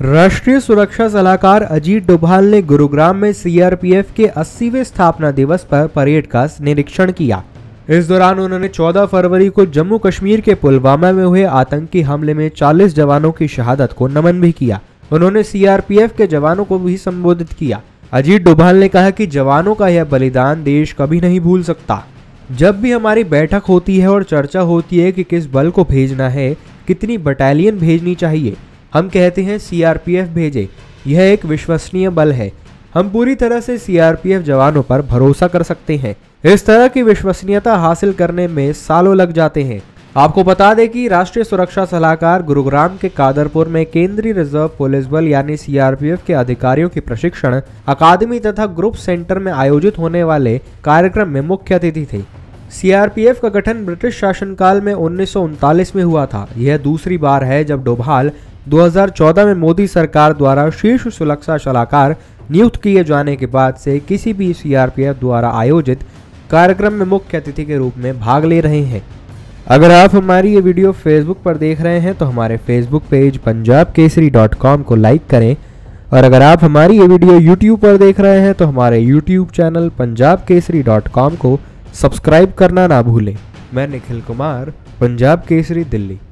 राष्ट्रीय सुरक्षा सलाहकार अजीत डोभाल ने गुरुग्राम में सीआरपीएफ के 80वें स्थापना दिवस पर परेड का निरीक्षण किया इस दौरान उन्होंने 14 फरवरी को जम्मू कश्मीर के पुलवामा में हुए आतंकी हमले में 40 जवानों की शहादत को नमन भी किया उन्होंने सीआरपीएफ के जवानों को भी संबोधित किया अजीत डोभाल ने कहा कि जवानों का यह बलिदान देश कभी नहीं भूल सकता जब भी हमारी बैठक होती है और चर्चा होती है कि किस बल को भेजना है कितनी बटालियन भेजनी चाहिए हम कहते हैं सीआरपीएफ भेजे यह एक विश्वसनीय बल है हम पूरी तरह से सीआरपीएफ जवानों पर भरोसा कर सकते हैं इस तरह की विश्वसनीयता हासिल करने में सालों लग जाते हैं आपको बता दें कि राष्ट्रीय सुरक्षा सलाहकार गुरुग्राम के कादरपुर में केंद्रीय रिजर्व पुलिस बल यानी सीआरपीएफ के अधिकारियों की प्रशिक्षण अकादमी तथा ग्रुप सेंटर में आयोजित होने वाले कार्यक्रम में मुख्य अतिथि थे सीआरपीएफ का गठन ब्रिटिश शासनकाल में उन्नीस में हुआ था यह दूसरी बार है जब डोभाल 2014 में मोदी सरकार द्वारा शीर्ष सुरक्षा सलाहकार नियुक्त किए जाने के बाद से किसी भी सीआरपीएफ द्वारा आयोजित कार्यक्रम में मुख्य अतिथि के रूप में भाग ले रहे हैं अगर आप हमारी ये वीडियो फेसबुक पर देख रहे हैं तो हमारे Facebook page Punjab Kesari dot com को लाइक करें और अगर आप हमारी ये वीडियो यूट्यूब पर देख रहे हैं तो हमारे YouTube channel Punjab Kesari dot com को सब्सक्राइब करना ना भूलें मैं निखिल कुमार पंजाब केसरी दिल्ली